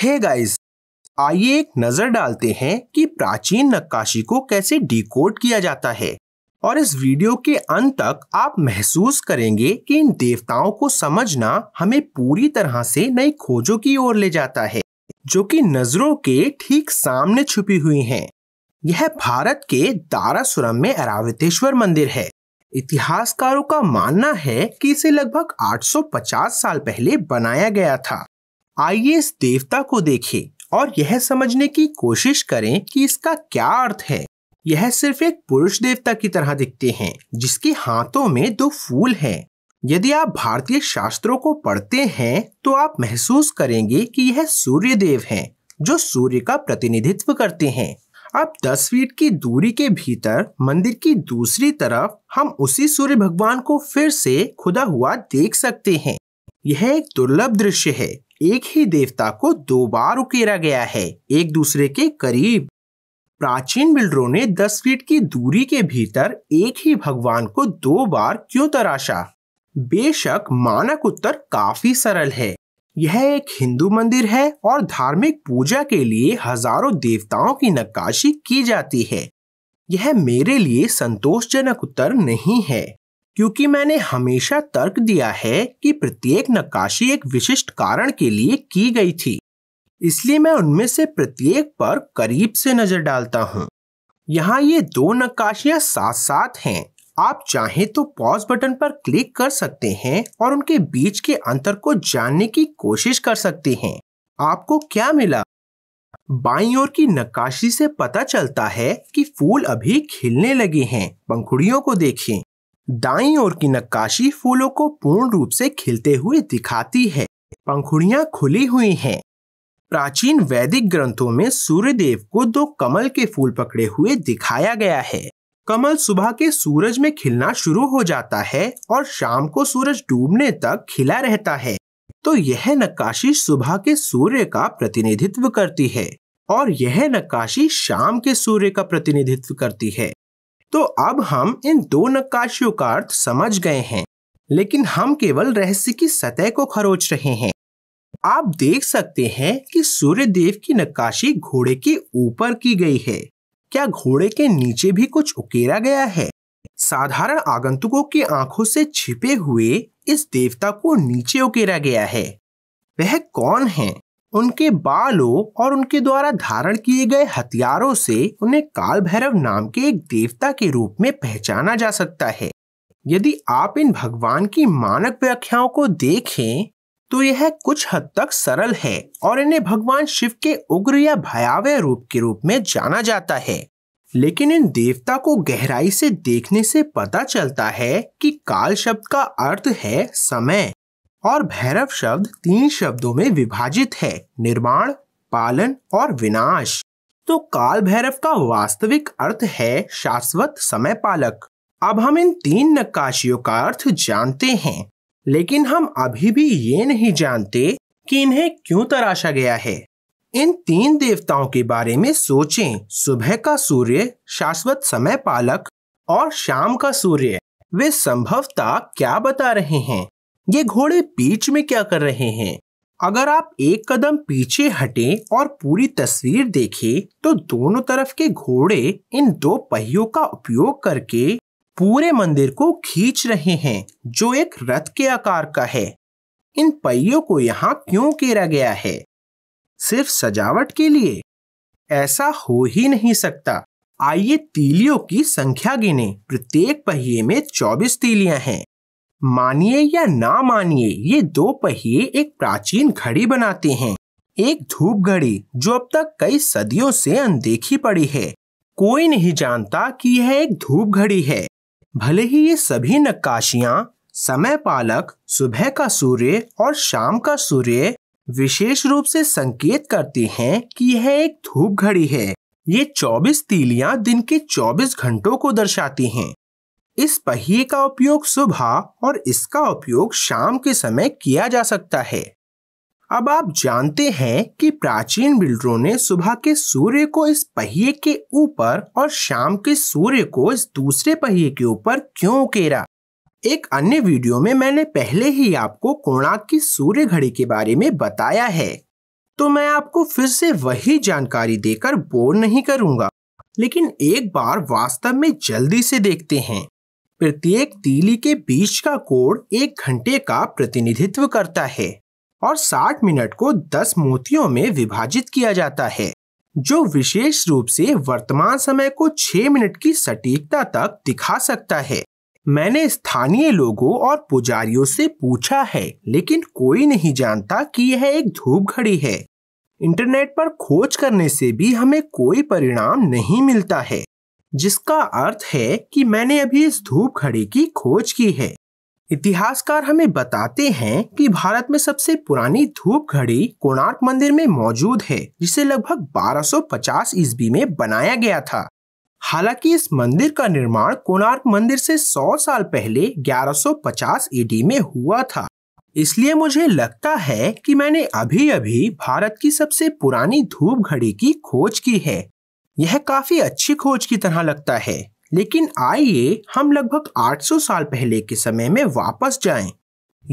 Hey guys आइए एक नजर डालते हैं कि प्राचीन नक्काशी को कैसे डिकोड किया जाता है और इस वीडियो के अंत तक आप महसूस करेंगे कि इन देवताओं को समझना हमें पूरी तरह से नई खोजों की ओर ले जाता है जो कि नजरों के ठीक सामने छुपी हुई हैं। यह भारत के दारासुरम में अरावतेश्वर मंदिर है इतिहासकारों का मानना है कि इसे लगभग 850 साल पहले बनाया गया था आइए इस देवता को देखें और यह समझने की कोशिश करें कि इसका क्या अर्थ है यह सिर्फ एक पुरुष देवता की तरह दिखते हैं जिसके हाथों में दो फूल हैं यदि आप भारतीय शास्त्रों को पढ़ते हैं तो आप महसूस करेंगे कि यह सूर्य देव है जो सूर्य का प्रतिनिधित्व करते हैं अब दस फीट की दूरी के भीतर मंदिर की दूसरी तरफ हम उसी सूर्य भगवान को फिर से खुदा हुआ देख सकते हैं यह एक दुर्लभ दृश्य है एक ही देवता को दो बार उकेरा गया है एक दूसरे के करीब प्राचीन बिल्डरों ने दस फीट की दूरी के भीतर एक ही भगवान को दो बार क्यों तराशा बेशक मानक उत्तर काफी सरल है यह एक हिंदू मंदिर है और धार्मिक पूजा के लिए हजारों देवताओं की नक्काशी की जाती है यह मेरे लिए संतोषजनक उत्तर नहीं है क्योंकि मैंने हमेशा तर्क दिया है कि प्रत्येक नक्काशी एक विशिष्ट कारण के लिए की गई थी इसलिए मैं उनमें से प्रत्येक पर करीब से नजर डालता हूँ यहाँ ये दो नक्काशियाँ साथ साथ हैं आप चाहें तो पॉज बटन पर क्लिक कर सकते हैं और उनके बीच के अंतर को जानने की कोशिश कर सकते हैं आपको क्या मिला बाई ओर की नक्काशी से पता चलता है कि फूल अभी खिलने लगे हैं पंखुड़ियों को देखें दाई ओर की नक्काशी फूलों को पूर्ण रूप से खिलते हुए दिखाती है पंखुड़ियां खुली हुई हैं। प्राचीन वैदिक ग्रंथों में सूर्य देव को दो कमल के फूल पकड़े हुए दिखाया गया है कमल सुबह के सूरज में खिलना शुरू हो जाता है और शाम को सूरज डूबने तक खिला रहता है तो यह नक्काशी सुबह के सूर्य का प्रतिनिधित्व करती है और यह नक्काशी शाम के सूर्य का प्रतिनिधित्व करती है तो अब हम इन दो नक्काशियों का अर्थ समझ गए हैं लेकिन हम केवल रहस्य की सतह को खरोच रहे हैं आप देख सकते हैं कि सूर्य देव की नक्काशी घोड़े के ऊपर की गई है क्या घोड़े के नीचे भी कुछ उकेरा गया है साधारण आगंतुकों की आंखों से छिपे हुए इस देवता को नीचे उकेरा गया है वह कौन है उनके बालों और उनके द्वारा धारण किए गए हथियारों से उन्हें काल भैरव नाम के एक देवता के रूप में पहचाना जा सकता है यदि आप इन भगवान की मानक व्याख्याओं को देखें तो यह कुछ हद तक सरल है और इन्हें भगवान शिव के उग्र या भयावह रूप के रूप में जाना जाता है लेकिन इन देवता को गहराई से देखने से पता चलता है कि काल शब्द का अर्थ है समय और भैरव शब्द तीन शब्दों में विभाजित है निर्माण पालन और विनाश तो काल भैरव का वास्तविक अर्थ है शाश्वत समय पालक अब हम इन तीन नक्काशियों का अर्थ जानते हैं लेकिन हम अभी भी ये नहीं जानते कि इन्हें क्यों तराशा गया है इन तीन देवताओं के बारे में सोचें सुबह का सूर्य शाश्वत समय पालक और शाम का सूर्य वे संभवता क्या बता रहे हैं ये घोड़े बीच में क्या कर रहे हैं अगर आप एक कदम पीछे हटें और पूरी तस्वीर देखें तो दोनों तरफ के घोड़े इन दो पहियों का उपयोग करके पूरे मंदिर को खींच रहे हैं जो एक रथ के आकार का है इन पहियों को यहाँ क्यों घेरा गया है सिर्फ सजावट के लिए ऐसा हो ही नहीं सकता आइए तीलियों की संख्या गिने प्रत्येक पहिए में 24 तीलियां हैं मानिए या ना मानिए ये दो पहिए एक प्राचीन घड़ी बनाते हैं एक धूप घड़ी जो अब तक कई सदियों से अनदेखी पड़ी है कोई नहीं जानता कि यह एक धूप घड़ी है भले ही ये सभी नक्काशियां समय पालक सुबह का सूर्य और शाम का सूर्य विशेष रूप से संकेत करते हैं कि यह एक धूप घड़ी है ये 24 तीलियां दिन के 24 घंटों को दर्शाती हैं इस पहिए का उपयोग सुबह और इसका उपयोग शाम के समय किया जा सकता है अब आप जानते हैं कि प्राचीन बिल्डरों ने सुबह के सूर्य को इस पहिए के ऊपर और शाम के सूर्य को इस दूसरे पहिए के ऊपर क्यों उकेरा एक अन्य वीडियो में मैंने पहले ही आपको कोणार्क की सूर्य घड़ी के बारे में बताया है तो मैं आपको फिर से वही जानकारी देकर बोर नहीं करूंगा लेकिन एक बार वास्तव में जल्दी से देखते हैं प्रत्येक तीली के बीच का कोण एक घंटे का प्रतिनिधित्व करता है और 60 मिनट को 10 मोतियों में विभाजित किया जाता है जो विशेष रूप से वर्तमान समय को 6 मिनट की सटीकता तक दिखा सकता है मैंने स्थानीय लोगों और पुजारियों से पूछा है लेकिन कोई नहीं जानता कि यह एक धूप घड़ी है इंटरनेट पर खोज करने से भी हमें कोई परिणाम नहीं मिलता है जिसका अर्थ है कि मैंने अभी इस धूप घड़ी की खोज की है इतिहासकार हमें बताते हैं कि भारत में सबसे पुरानी धूप घड़ी कोणार्क मंदिर में मौजूद है जिसे लगभग 1250 ईस्वी में बनाया गया था हालांकि इस मंदिर का निर्माण कोणार्क मंदिर से 100 साल पहले 1150 ईडी में हुआ था इसलिए मुझे लगता है कि मैंने अभी अभी भारत की सबसे पुरानी धूप घड़ी की खोज की है यह काफी अच्छी खोज की तरह लगता है लेकिन आइए हम लगभग 800 साल पहले के समय में वापस जाएं।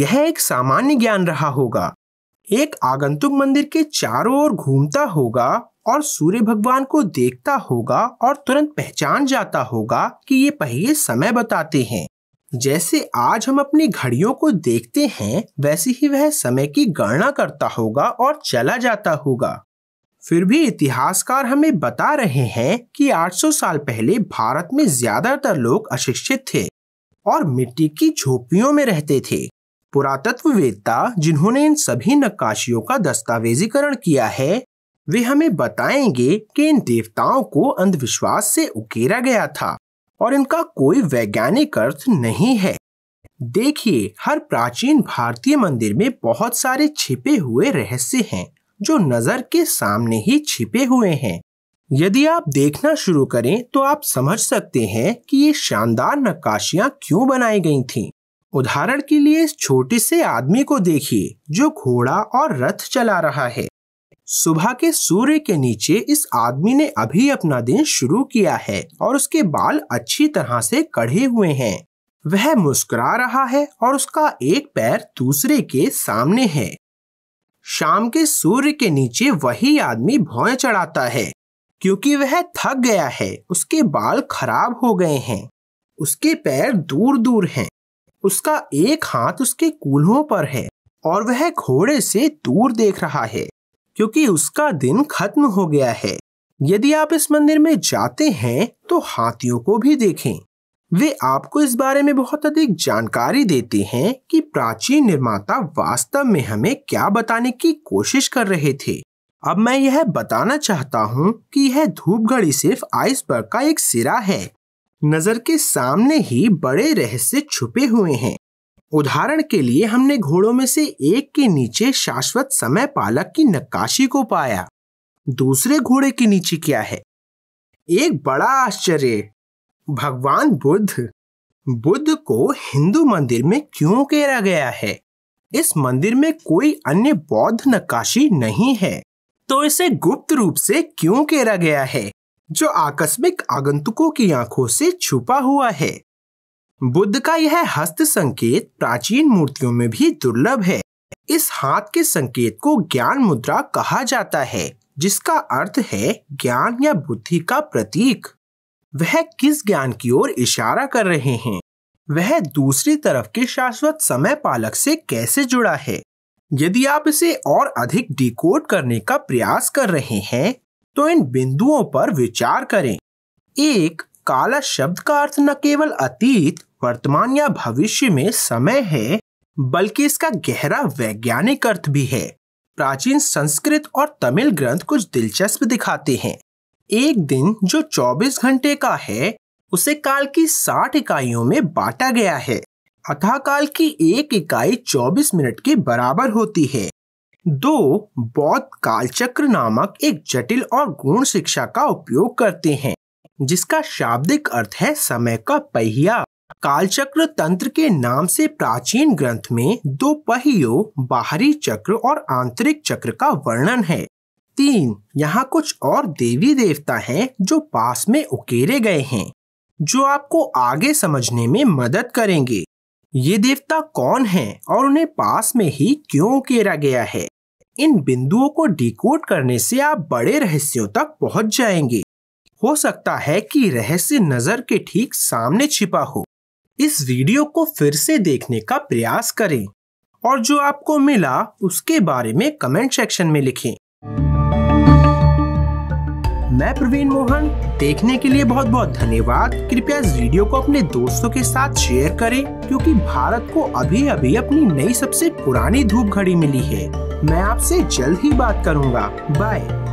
यह एक सामान्य ज्ञान रहा होगा एक आगंतुक मंदिर के चारों ओर घूमता होगा और सूर्य भगवान को देखता होगा और तुरंत पहचान जाता होगा कि ये पहिए समय बताते हैं जैसे आज हम अपनी घड़ियों को देखते हैं वैसे ही वह समय की गणना करता होगा और चला जाता होगा फिर भी इतिहासकार हमें बता रहे हैं कि 800 साल पहले भारत में ज्यादातर लोग अशिक्षित थे और मिट्टी की झोपड़ियों में रहते थे पुरातत्व वेदता जिन्होंने इन सभी नक्काशियों का दस्तावेजीकरण किया है वे हमें बताएंगे कि इन देवताओं को अंधविश्वास से उकेरा गया था और इनका कोई वैज्ञानिक अर्थ नहीं है देखिए हर प्राचीन भारतीय मंदिर में बहुत सारे छिपे हुए रहस्य हैं जो नजर के सामने ही छिपे हुए हैं यदि आप देखना शुरू करें तो आप समझ सकते हैं कि ये शानदार नक्काशियां क्यों बनाई गई थीं। उदाहरण के लिए इस छोटे से आदमी को देखिए जो घोड़ा और रथ चला रहा है सुबह के सूर्य के नीचे इस आदमी ने अभी अपना दिन शुरू किया है और उसके बाल अच्छी तरह से कढ़े हुए हैं वह मुस्कुरा रहा है और उसका एक पैर दूसरे के सामने है शाम के सूर्य के नीचे वही आदमी भौं चढ़ाता है क्योंकि वह थक गया है उसके बाल खराब हो गए हैं उसके पैर दूर दूर हैं उसका एक हाथ उसके कूल्हों पर है और वह घोड़े से दूर देख रहा है क्योंकि उसका दिन खत्म हो गया है यदि आप इस मंदिर में जाते हैं तो हाथियों को भी देखें वे आपको इस बारे में बहुत अधिक जानकारी देते हैं कि प्राचीन निर्माता वास्तव में हमें क्या बताने की कोशिश कर रहे थे अब मैं यह बताना चाहता हूँ कि यह घड़ी सिर्फ आइसबर्ग का एक सिरा है नजर के सामने ही बड़े रहस्य छुपे हुए हैं उदाहरण के लिए हमने घोड़ों में से एक के नीचे शाश्वत समय पालक की नक्काशी को पाया दूसरे घोड़े के नीचे क्या है एक बड़ा आश्चर्य भगवान बुद्ध बुद्ध को हिंदू मंदिर में क्यों घेरा गया है इस मंदिर में कोई अन्य बौद्ध नक्काशी नहीं है तो इसे गुप्त रूप से क्यों घेरा गया है जो आकस्मिक आगंतुकों की आंखों से छुपा हुआ है बुद्ध का यह हस्त संकेत प्राचीन मूर्तियों में भी दुर्लभ है इस हाथ के संकेत को ज्ञान मुद्रा कहा जाता है जिसका अर्थ है ज्ञान या बुद्धि का प्रतीक वह किस ज्ञान की ओर इशारा कर रहे हैं वह दूसरी तरफ के शाश्वत समय पालक से कैसे जुड़ा है यदि आप इसे और अधिक डिकोड करने का प्रयास कर रहे हैं तो इन बिंदुओं पर विचार करें एक काला शब्द का अर्थ न केवल अतीत वर्तमान या भविष्य में समय है बल्कि इसका गहरा वैज्ञानिक अर्थ भी है प्राचीन संस्कृत और तमिल ग्रंथ कुछ दिलचस्प दिखाते हैं एक दिन जो 24 घंटे का है उसे काल की 60 इकाइयों में बांटा गया है अथा काल की एक इकाई 24 मिनट के बराबर होती है दो बौद्ध कालचक्र नामक एक जटिल और गुण शिक्षा का उपयोग करते हैं जिसका शाब्दिक अर्थ है समय का पहिया कालचक्र तंत्र के नाम से प्राचीन ग्रंथ में दो पहियों बाहरी चक्र और आंतरिक चक्र का वर्णन है तीन यहाँ कुछ और देवी देवता हैं जो पास में उकेरे गए हैं जो आपको आगे समझने में मदद करेंगे ये देवता कौन हैं और उन्हें पास में ही क्यों उकेरा गया है इन बिंदुओं को डिकोड करने से आप बड़े रहस्यों तक पहुंच जाएंगे हो सकता है कि रहस्य नजर के ठीक सामने छिपा हो इस वीडियो को फिर से देखने का प्रयास करें और जो आपको मिला उसके बारे में कमेंट सेक्शन में लिखें मैं प्रवीण मोहन देखने के लिए बहुत बहुत धन्यवाद कृपया इस वीडियो को अपने दोस्तों के साथ शेयर करें क्योंकि भारत को अभी अभी अपनी नई सबसे पुरानी धूप घड़ी मिली है मैं आपसे जल्द ही बात करूंगा बाय